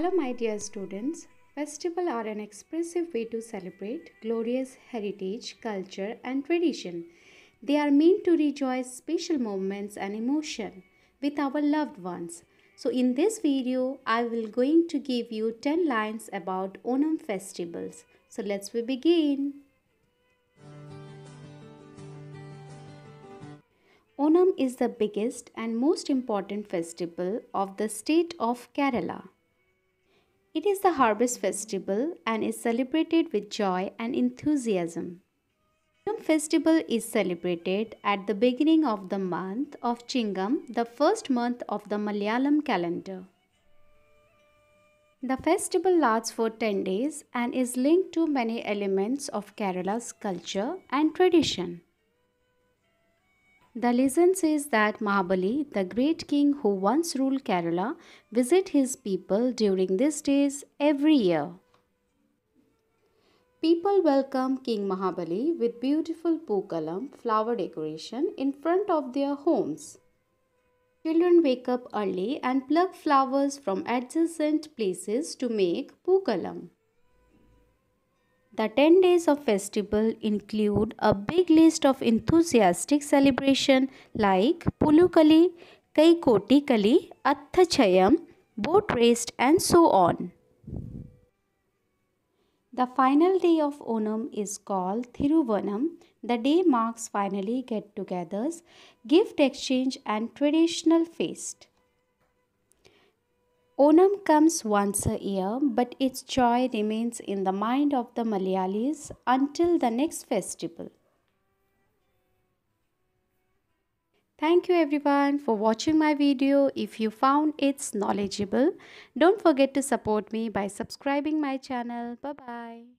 Hello, my dear students. Festivals are an expressive way to celebrate glorious heritage, culture, and tradition. They are meant to rejoice special moments and emotion with our loved ones. So in this video, I will going to give you 10 lines about Onam festivals. So let's we begin. Onam is the biggest and most important festival of the state of Kerala. It is the harvest festival and is celebrated with joy and enthusiasm. Chingam festival is celebrated at the beginning of the month of Chingam, the first month of the Malayalam calendar. The festival lasts for 10 days and is linked to many elements of Kerala's culture and tradition. The legend says that Mahabali, the great king who once ruled Kerala, visit his people during these days every year. People welcome King Mahabali with beautiful pookalam flower decoration in front of their homes. Children wake up early and pluck flowers from adjacent places to make pookalam. The 10 days of festival include a big list of enthusiastic celebration like Pulukali, Kaikoti Kali, Atthachayam, boat race and so on. The final day of Onam is called Thiruvanam. The day marks finally get-togethers, gift exchange and traditional feast. Onam comes once a year, but its joy remains in the mind of the Malayalis until the next festival. Thank you everyone for watching my video. If you found it knowledgeable, don't forget to support me by subscribing my channel. Bye-bye.